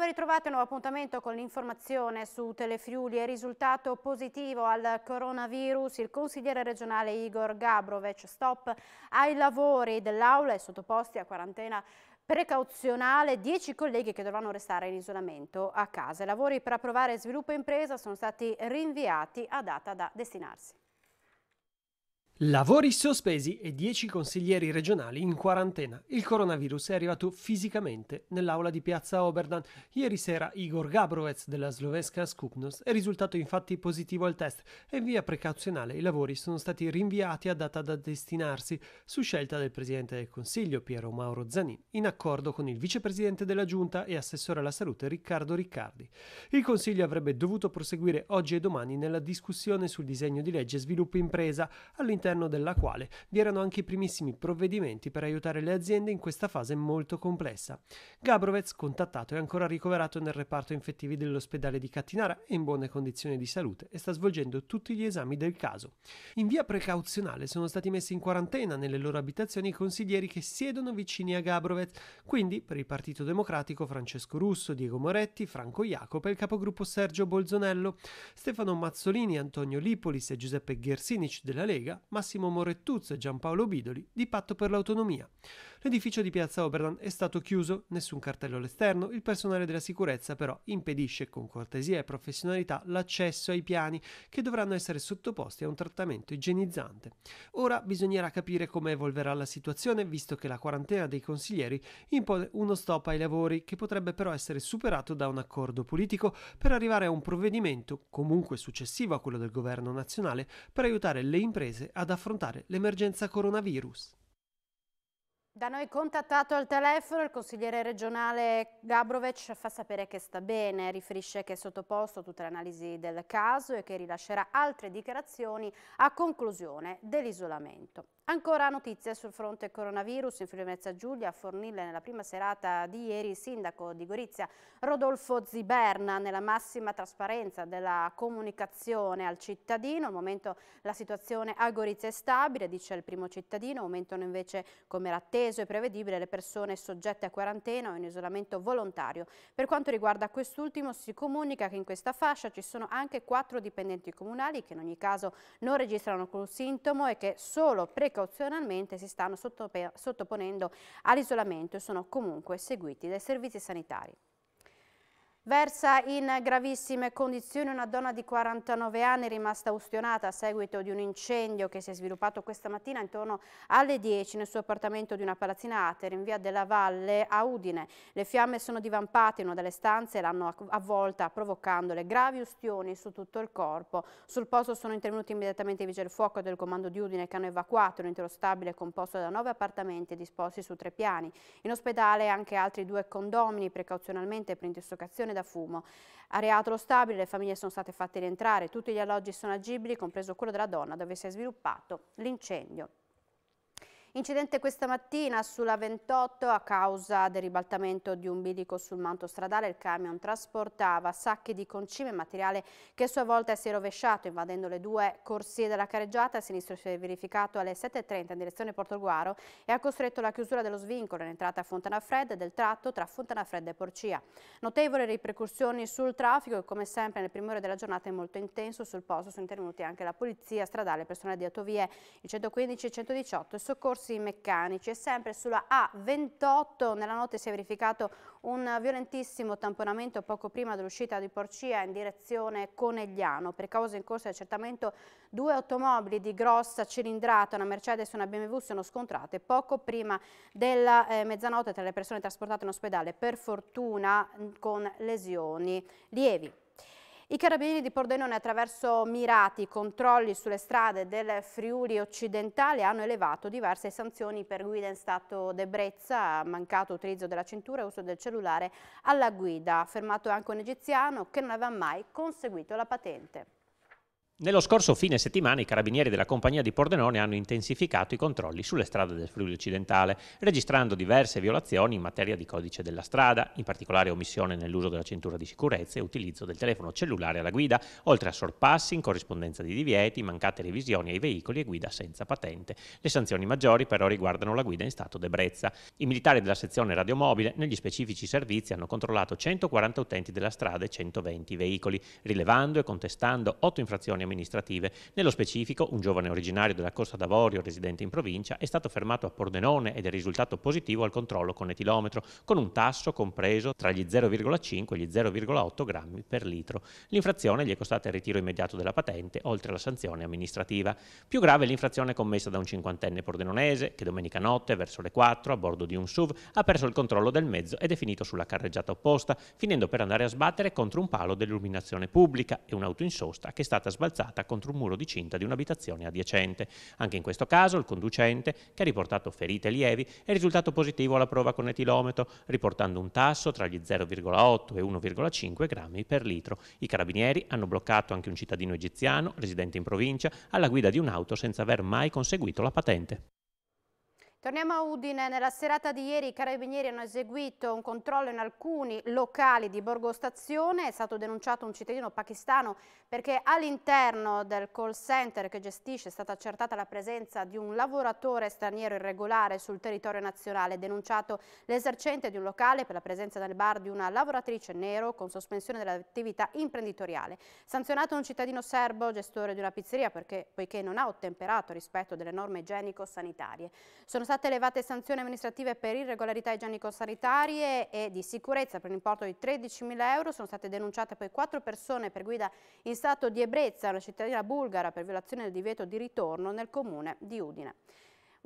Salve ritrovate, nuovo appuntamento con l'informazione su Telefriuli. Risultato positivo al coronavirus. Il consigliere regionale Igor Gabrovec stop ai lavori dell'aula e sottoposti a quarantena precauzionale, Dieci colleghi che dovranno restare in isolamento a casa. I lavori per approvare sviluppo e impresa sono stati rinviati a data da destinarsi. Lavori sospesi e 10 consiglieri regionali in quarantena. Il coronavirus è arrivato fisicamente nell'aula di piazza Oberdan. Ieri sera Igor Gabrovec della slovesca Skupnos è risultato infatti positivo al test e in via precauzionale i lavori sono stati rinviati a data da destinarsi su scelta del Presidente del Consiglio Piero Mauro Zanin in accordo con il Vicepresidente della Giunta e Assessore alla Salute Riccardo Riccardi. Il Consiglio avrebbe dovuto proseguire oggi e domani nella discussione sul disegno di legge sviluppo impresa all'interno all'interno della quale vi erano anche i primissimi provvedimenti per aiutare le aziende in questa fase molto complessa. Gabrovez, contattato, è ancora ricoverato nel reparto infettivi dell'ospedale di Cattinara, è in buone condizioni di salute e sta svolgendo tutti gli esami del caso. In via precauzionale sono stati messi in quarantena nelle loro abitazioni i consiglieri che siedono vicini a Gabrovez, quindi per il Partito Democratico Francesco Russo, Diego Moretti, Franco Jacopo e il capogruppo Sergio Bolzonello, Stefano Mazzolini, Antonio Lipolis e Giuseppe Ghersinic della Lega, ma Massimo Morettuzzo e Giampaolo Bidoli di Patto per l'Autonomia. L'edificio di piazza Oberland è stato chiuso, nessun cartello all'esterno, il personale della sicurezza però impedisce con cortesia e professionalità l'accesso ai piani che dovranno essere sottoposti a un trattamento igienizzante. Ora bisognerà capire come evolverà la situazione visto che la quarantena dei consiglieri impone uno stop ai lavori che potrebbe però essere superato da un accordo politico per arrivare a un provvedimento comunque successivo a quello del governo nazionale per aiutare le imprese ad affrontare l'emergenza coronavirus. Da noi contattato al telefono il consigliere regionale Gabrovec fa sapere che sta bene, riferisce che è sottoposto a tutte le analisi del caso e che rilascerà altre dichiarazioni a conclusione dell'isolamento. Ancora notizie sul fronte coronavirus in Friuli Venezia Giulia, a Fornille nella prima serata di ieri il sindaco di Gorizia Rodolfo Ziberna nella massima trasparenza della comunicazione al cittadino, al momento la situazione a Gorizia è stabile, dice il primo cittadino, aumentano invece come era atteso e prevedibile le persone soggette a quarantena o in isolamento volontario. Per quanto riguarda quest'ultimo si comunica che in questa fascia ci sono anche quattro dipendenti comunali che in ogni caso non registrano alcun sintomo e che solo precauzioni precauzionalmente si stanno sottoponendo all'isolamento e sono comunque seguiti dai servizi sanitari. Versa in gravissime condizioni una donna di 49 anni rimasta ustionata a seguito di un incendio che si è sviluppato questa mattina intorno alle 10 nel suo appartamento di una palazzina Ater in via della Valle a Udine. Le fiamme sono divampate in una delle stanze e l'hanno avvolta provocandole gravi ustioni su tutto il corpo. Sul posto sono intervenuti immediatamente i vigili del fuoco del comando di Udine che hanno evacuato un intero stabile composto da 9 appartamenti disposti su tre piani. In ospedale anche altri due condomini precauzionalmente per intossicazione da fumo. lo stabile, le famiglie sono state fatte rientrare, tutti gli alloggi sono agibili, compreso quello della donna dove si è sviluppato l'incendio. Incidente questa mattina sulla 28 a causa del ribaltamento di un bilico sul manto stradale. Il camion trasportava sacchi di concime e materiale che a sua volta si è rovesciato invadendo le due corsie della careggiata. A sinistra si è verificato alle 7.30 in direzione Portoguaro e ha costretto la chiusura dello svincolo in entrata a Fontanafredda del tratto tra Fontana Fredda e Porcia. Notevole ripercussioni sul traffico e come sempre nel primo ore della giornata è molto intenso. Sul posto sono intervenuti anche la polizia stradale, personale di autovie, il 115 e 118 e soccorsi percorsi meccanici e sempre sulla A28 nella notte si è verificato un violentissimo tamponamento poco prima dell'uscita di Porcia in direzione Conegliano. Per causa in corso di accertamento due automobili di grossa cilindrata, una Mercedes e una BMW sono scontrate poco prima della eh, mezzanotte tra le persone trasportate in ospedale per fortuna mm, con lesioni lievi. I carabinieri di Pordenone attraverso mirati controlli sulle strade del Friuli occidentale hanno elevato diverse sanzioni per guida in stato d'ebbrezza, mancato utilizzo della cintura e uso del cellulare alla guida. Ha fermato anche un egiziano che non aveva mai conseguito la patente. Nello scorso fine settimana i carabinieri della compagnia di Pordenone hanno intensificato i controlli sulle strade del Friuli occidentale, registrando diverse violazioni in materia di codice della strada, in particolare omissione nell'uso della cintura di sicurezza e utilizzo del telefono cellulare alla guida, oltre a sorpassi in corrispondenza di divieti, mancate revisioni ai veicoli e guida senza patente. Le sanzioni maggiori però riguardano la guida in stato d'ebbrezza. I militari della sezione radiomobile negli specifici servizi hanno controllato 140 utenti della strada e 120 veicoli, rilevando e contestando 8 infrazioni amministrative. Nello specifico, un giovane originario della Costa d'Avorio, residente in provincia, è stato fermato a Pordenone ed è risultato positivo al controllo con etilometro, con un tasso compreso tra gli 0,5 e gli 0,8 grammi per litro. L'infrazione gli è costata il ritiro immediato della patente, oltre alla sanzione amministrativa. Più grave è l'infrazione commessa da un cinquantenne pordenonese, che domenica notte, verso le 4, a bordo di un SUV, ha perso il controllo del mezzo ed è finito sulla carreggiata opposta, finendo per andare a sbattere contro un palo dell'illuminazione pubblica e un'auto in sosta che è stata sbalzata rimbalzata contro un muro di cinta di un'abitazione adiacente. Anche in questo caso il conducente, che ha riportato ferite lievi, è risultato positivo alla prova con etilometro, riportando un tasso tra gli 0,8 e 1,5 grammi per litro. I carabinieri hanno bloccato anche un cittadino egiziano, residente in provincia, alla guida di un'auto senza aver mai conseguito la patente. Torniamo a Udine. Nella serata di ieri i carabinieri hanno eseguito un controllo in alcuni locali di Borgo Stazione. È stato denunciato un cittadino pakistano perché all'interno del call center che gestisce è stata accertata la presenza di un lavoratore straniero irregolare sul territorio nazionale. Denunciato l'esercente di un locale per la presenza nel bar di una lavoratrice nero con sospensione dell'attività imprenditoriale. Sanzionato un cittadino serbo, gestore di una pizzeria, perché, poiché non ha ottemperato rispetto delle norme igienico-sanitarie. Sono state elevate sanzioni amministrative per irregolarità igienico-sanitarie e di sicurezza per un importo di 13.000 euro. Sono state denunciate poi quattro persone per guida in stato di ebbrezza alla cittadina bulgara per violazione del divieto di ritorno nel comune di Udine.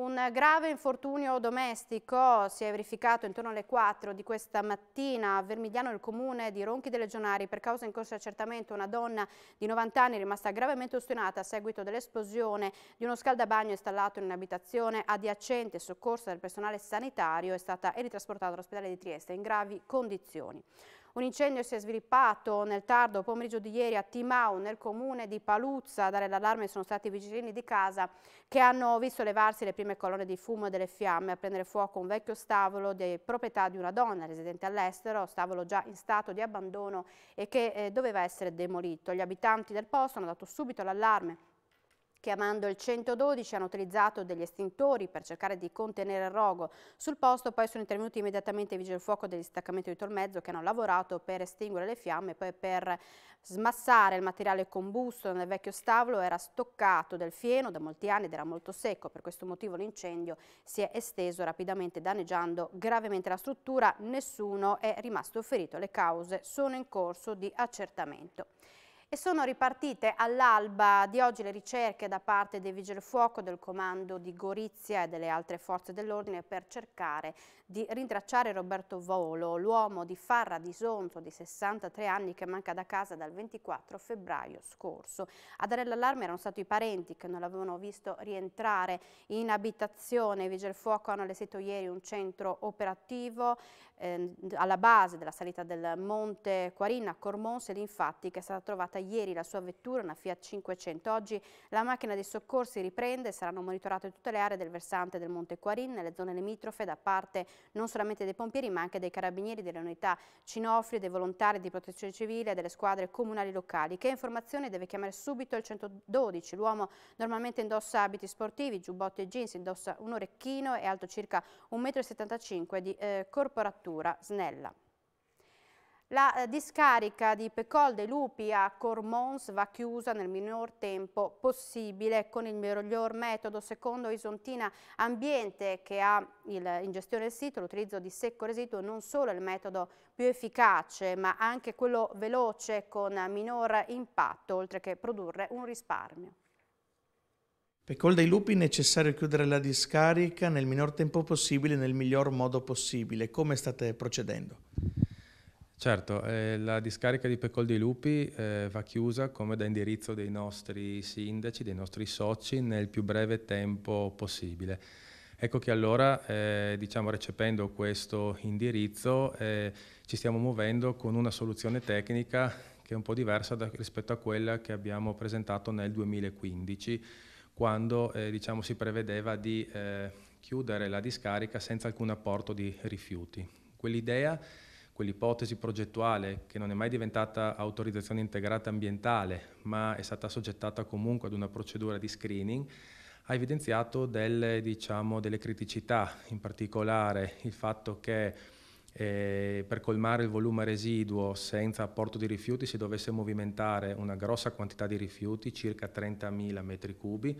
Un grave infortunio domestico si è verificato intorno alle 4 di questa mattina a Vermigliano, nel comune di Ronchi delle Legionari. Per causa in corso di accertamento una donna di 90 anni è rimasta gravemente ostinata a seguito dell'esplosione di uno scaldabagno installato in un'abitazione adiacente, soccorsa dal personale sanitario, è stata ritrasportata all'ospedale di Trieste in gravi condizioni. Un incendio si è sviluppato nel tardo pomeriggio di ieri a Timau, nel comune di Paluzza. A dare l'allarme sono stati i vicini di casa che hanno visto levarsi le prime colonne di fumo e delle fiamme a prendere fuoco un vecchio stavolo di proprietà di una donna residente all'estero, stavolo già in stato di abbandono e che eh, doveva essere demolito. Gli abitanti del posto hanno dato subito l'allarme Chiamando il 112 hanno utilizzato degli estintori per cercare di contenere il rogo. Sul posto poi sono intervenuti immediatamente i vigili del fuoco del distaccamento di Tolmezzo che hanno lavorato per estinguere le fiamme e poi per smassare il materiale combusto nel vecchio stavolo era stoccato del fieno da molti anni ed era molto secco. Per questo motivo l'incendio si è esteso rapidamente danneggiando gravemente la struttura. Nessuno è rimasto ferito. Le cause sono in corso di accertamento e sono ripartite all'alba di oggi le ricerche da parte dei Vigili del Fuoco, del comando di Gorizia e delle altre forze dell'ordine per cercare di rintracciare Roberto Volo, l'uomo di Farra di Sonzo di 63 anni che manca da casa dal 24 febbraio scorso. A dare l'allarme erano stati i parenti che non l'avevano visto rientrare in abitazione. I Vigili del Fuoco hanno allestito ieri un centro operativo eh, alla base della salita del Monte Quarina a Cormonse, infatti, che è stata trovata ieri la sua vettura, una Fiat 500. Oggi la macchina dei soccorsi riprende, saranno monitorate tutte le aree del versante del Monte Quarin, nelle zone limitrofe, da parte non solamente dei pompieri ma anche dei carabinieri, delle unità cinofri, dei volontari di protezione civile, delle squadre comunali locali. Che informazioni deve chiamare subito il 112? L'uomo normalmente indossa abiti sportivi, giubbotti e jeans, indossa un orecchino e alto circa 1,75 m di eh, corporatura snella. La eh, discarica di Pecol dei Lupi a Cormons va chiusa nel minor tempo possibile con il miglior metodo secondo Isontina Ambiente che ha il, in gestione il sito l'utilizzo di secco residuo non solo il metodo più efficace ma anche quello veloce con minor impatto oltre che produrre un risparmio. Per Col dei Lupi è necessario chiudere la discarica nel minor tempo possibile nel miglior modo possibile. Come state procedendo? Certo, eh, la discarica di Pecol dei Lupi eh, va chiusa come da indirizzo dei nostri sindaci, dei nostri soci nel più breve tempo possibile. Ecco che allora, eh, diciamo, recependo questo indirizzo, eh, ci stiamo muovendo con una soluzione tecnica che è un po' diversa da, rispetto a quella che abbiamo presentato nel 2015, quando eh, diciamo, si prevedeva di eh, chiudere la discarica senza alcun apporto di rifiuti. Quell'idea quell'ipotesi progettuale che non è mai diventata autorizzazione integrata ambientale, ma è stata soggettata comunque ad una procedura di screening, ha evidenziato delle, diciamo, delle criticità, in particolare il fatto che eh, per colmare il volume residuo senza apporto di rifiuti si dovesse movimentare una grossa quantità di rifiuti, circa 30.000 metri cubi,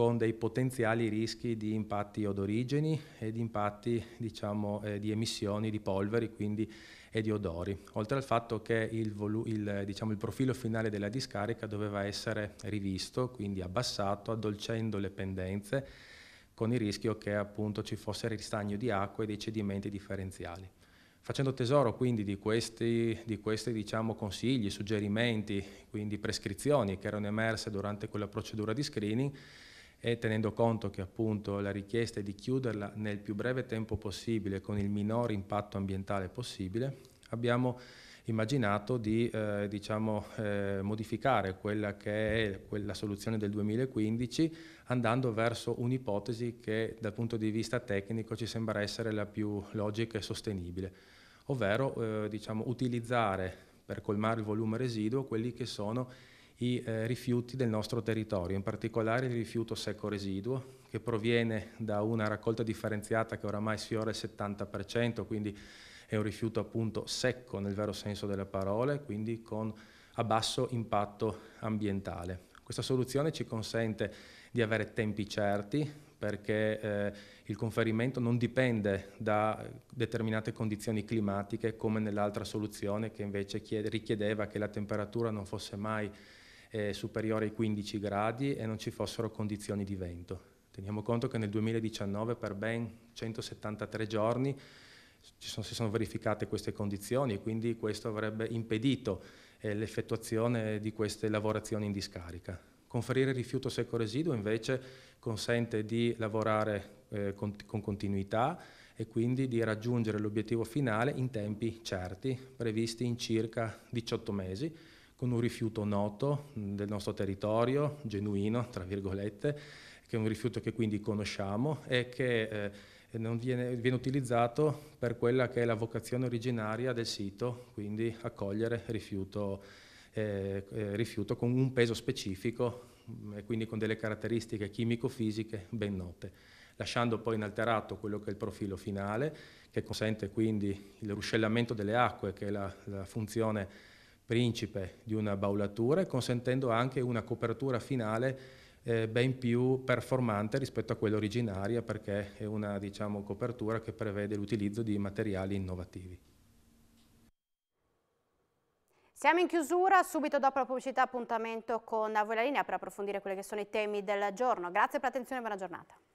con dei potenziali rischi di impatti odorigeni e di impatti diciamo, eh, di emissioni di polveri quindi, e di odori, oltre al fatto che il, il, diciamo, il, profilo finale della discarica doveva essere rivisto, quindi abbassato, addolcendo le pendenze, con il rischio che appunto ci fosse ristagno di acqua e dei cedimenti differenziali. Facendo tesoro quindi di questi, di questi diciamo, consigli, suggerimenti, quindi prescrizioni che erano emerse durante quella procedura di screening, e tenendo conto che appunto la richiesta è di chiuderla nel più breve tempo possibile con il minor impatto ambientale possibile, abbiamo immaginato di eh, diciamo, eh, modificare quella che è quella soluzione del 2015 andando verso un'ipotesi che dal punto di vista tecnico ci sembra essere la più logica e sostenibile, ovvero eh, diciamo, utilizzare per colmare il volume residuo quelli che sono i eh, rifiuti del nostro territorio, in particolare il rifiuto secco residuo che proviene da una raccolta differenziata che oramai sfiora il 70%, quindi è un rifiuto appunto secco nel vero senso delle parole, quindi con, a basso impatto ambientale. Questa soluzione ci consente di avere tempi certi perché eh, il conferimento non dipende da determinate condizioni climatiche come nell'altra soluzione che invece richiedeva che la temperatura non fosse mai eh, superiore ai 15 gradi e non ci fossero condizioni di vento. Teniamo conto che nel 2019 per ben 173 giorni sono, si sono verificate queste condizioni e quindi questo avrebbe impedito eh, l'effettuazione di queste lavorazioni in discarica. Conferire rifiuto secco residuo invece consente di lavorare eh, con, con continuità e quindi di raggiungere l'obiettivo finale in tempi certi, previsti in circa 18 mesi, con un rifiuto noto del nostro territorio, genuino, tra virgolette, che è un rifiuto che quindi conosciamo e che eh, non viene, viene, utilizzato per quella che è la vocazione originaria del sito, quindi accogliere rifiuto, eh, eh rifiuto con un peso specifico mm, e quindi con delle caratteristiche chimico-fisiche ben note, lasciando poi inalterato quello che è il profilo finale, che consente quindi il ruscellamento delle acque, che è la, la funzione principe di una baulatura e consentendo anche una copertura finale eh, ben più performante rispetto a quella originaria perché è una diciamo, copertura che prevede l'utilizzo di materiali innovativi. Siamo in chiusura, subito dopo la pubblicità appuntamento con voi la linea per approfondire quelli che sono i temi del giorno. Grazie per l'attenzione e buona giornata.